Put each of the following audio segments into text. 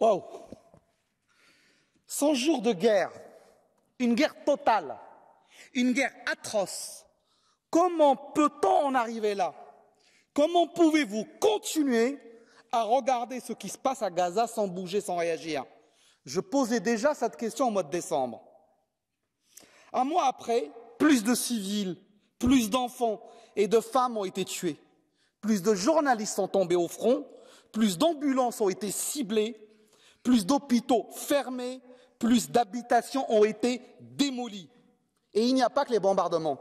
Wow 100 jours de guerre, une guerre totale, une guerre atroce. Comment peut-on en arriver là Comment pouvez-vous continuer à regarder ce qui se passe à Gaza sans bouger, sans réagir Je posais déjà cette question au mois de décembre. Un mois après, plus de civils, plus d'enfants et de femmes ont été tués, plus de journalistes sont tombés au front, plus d'ambulances ont été ciblées, plus d'hôpitaux fermés, plus d'habitations ont été démolies. Et il n'y a pas que les bombardements.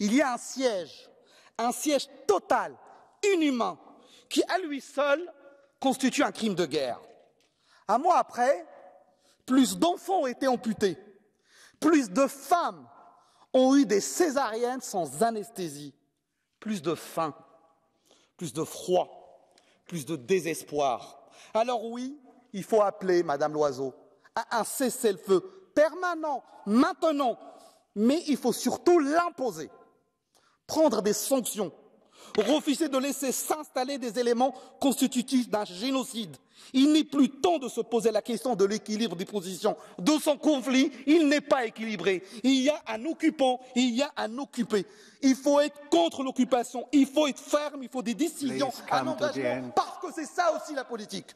Il y a un siège, un siège total, inhumain, qui à lui seul constitue un crime de guerre. Un mois après, plus d'enfants ont été amputés, plus de femmes ont eu des césariennes sans anesthésie, plus de faim, plus de froid, plus de désespoir. Alors oui, il faut appeler Madame Loiseau à un cessez-le-feu permanent, maintenant, mais il faut surtout l'imposer, prendre des sanctions, refuser de laisser s'installer des éléments constitutifs d'un génocide. Il n'est plus temps de se poser la question de l'équilibre des positions. De son conflit, il n'est pas équilibré. Il y a un occupant, il y a un occupé. Il faut être contre l'occupation, il faut être ferme, il faut des décisions, un engagement, parce que c'est ça aussi la politique.